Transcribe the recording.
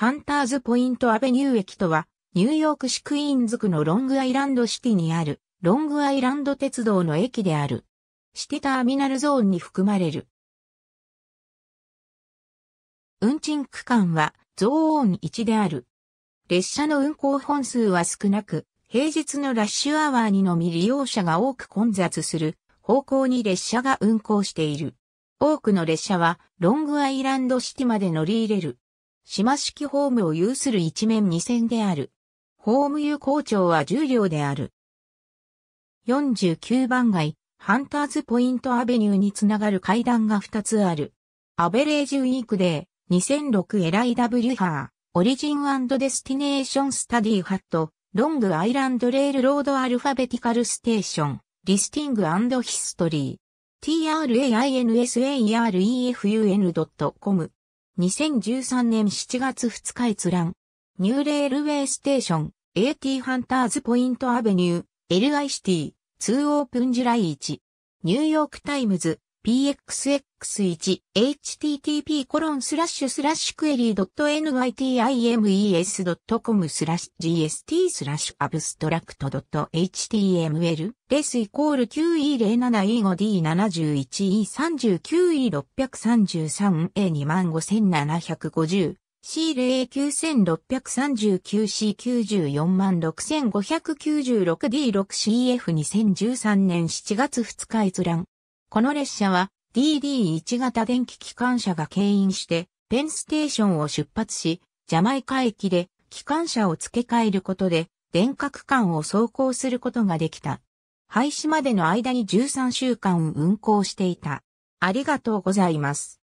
ハンターズポイントアベニュー駅とは、ニューヨーク市クイーンズ区のロングアイランドシティにある、ロングアイランド鉄道の駅である。シティターミナルゾーンに含まれる。運賃区間は、ゾーン1である。列車の運行本数は少なく、平日のラッシュアワーにのみ利用者が多く混雑する方向に列車が運行している。多くの列車はロングアイランドシティまで乗り入れる。島式ホームを有する一面二線である。ホーム有効調は重量である。49番街、ハンターズポイントアベニューにつながる階段が2つある。アベレージウィークデー、2006エライ W ハー、オリジンデスティネーションスタディハット、ロングアイランドレールロードアルファベティカルステーション、リスティングヒストリー。t r a i n s a e r e f u n c o m 2013年7月2日閲覧。ニューレールウェイステーション、AT ハンターズポイントアベニュー、LI シティ、2オープンジュライ1。ニューヨークタイムズ、pxx1http://query.nytimes.com スラッシュ gst スラッシュアブストラクト .html レスイコール 9E07E5D71E39E633A25750 C0A9639C9466596D6CF2013 年7月2日閲覧この列車は DD1 型電気機関車が牽引してペンステーションを出発し、ジャマイカ駅で機関車を付け替えることで電化区間を走行することができた。廃止までの間に13週間運行していた。ありがとうございます。